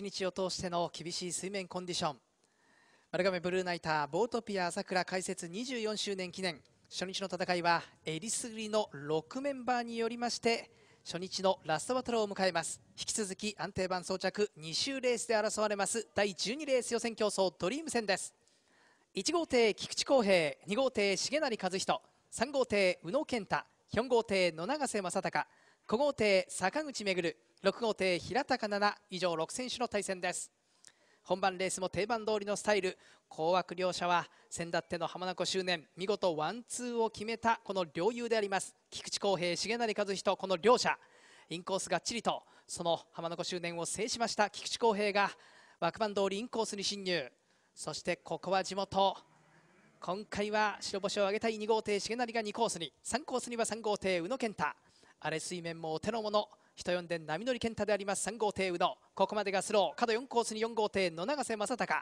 1日を通しての厳しい水面コンディション丸亀ブルーナイターボートピア朝倉開設24周年記念初日の戦いはえりすぐりの6メンバーによりまして初日のラストバトルを迎えます引き続き安定版装着2周レースで争われます第12レース予選競争ドリーム戦です1号艇菊池康平2号艇重成和人3号艇宇野健太4号艇野永瀬正孝5号艇坂口巡6号艇平高奈以上6選手の対戦です本番レースも定番通りのスタイル紅枠両者は先だっての浜名湖周年見事ワンツーを決めたこの両雄であります菊池康平重成和人この両者インコースがっちりとその浜名湖周年を制しました菊池康平が枠番通りインコースに進入そしてここは地元今回は白星を挙げたい2号艇重成が2コースに3コースには3号艇宇野健太荒れ水面もお手の物人呼んで波乗り健太であります3号艇宇野ここまでがスロー角4コースに4号艇野永瀬正隆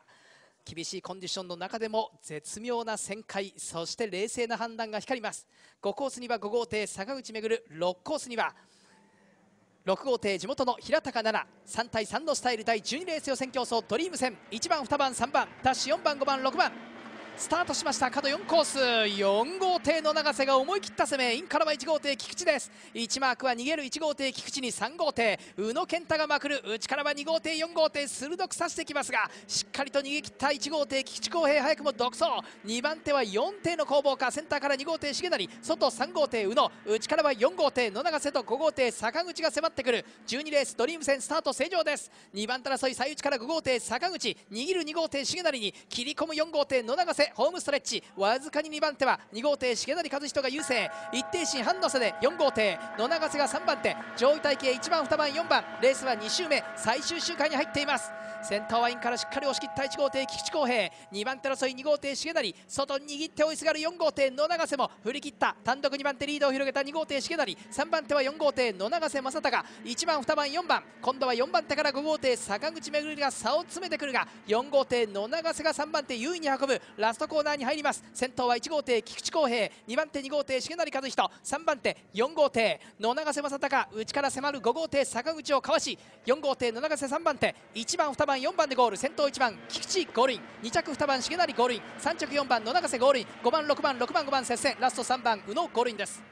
厳しいコンディションの中でも絶妙な旋回そして冷静な判断が光ります5コースには5号艇坂口る6コースには6号艇地元の平高奈々3対3のスタイル第12レース予選競争ドリーム戦1番2番3番ダッシュ4番5番6番スタートしました角4コース4号艇の永瀬が思い切った攻めインからは1号艇菊池です1マークは逃げる1号艇菊池に3号艇宇野健太がまくる内からは2号艇4号艇鋭くさしてきますがしっかりと逃げ切った1号艇菊池康平早くも独走2番手は4艇の攻防かセンターから2号艇重成外3号艇宇野内からは4号艇野永瀬と5号艇坂口が迫ってくる12レースドリーム戦スタート正常です2番手争い最内から5号艇坂口握る2号艇重成に切り込む4号艇野永瀬ホームストレッチわずかに2番手は2号艇重成和人が優勢一定身半の差で4号艇野永瀬が3番手上位体系1番2番4番レースは2周目最終周回に入っています先頭はインからしっかり押し切った1号艇菊池康平2番手争い2号艇重成外握って追いすがる4号艇野永瀬も振り切った単独2番手リードを広げた2号艇重成3番手は4号艇野永瀬正隆1番2番4番今度は4番手から5号艇坂口めぐりが差を詰めてくるが4号艇野永瀬が3番手優位に運ぶラスストコーナーに入ります先頭は1号艇菊池康平2番手2号艇重成和人3番手4号艇野永瀬正孝内から迫る5号艇坂口をかわし4号艇野永瀬3番手1番2番4番でゴール先頭1番菊池ゴールイン2着2番重成ゴールイン3着4番野永瀬ゴールイン5番6番6番5番接戦ラスト3番宇野ゴールインです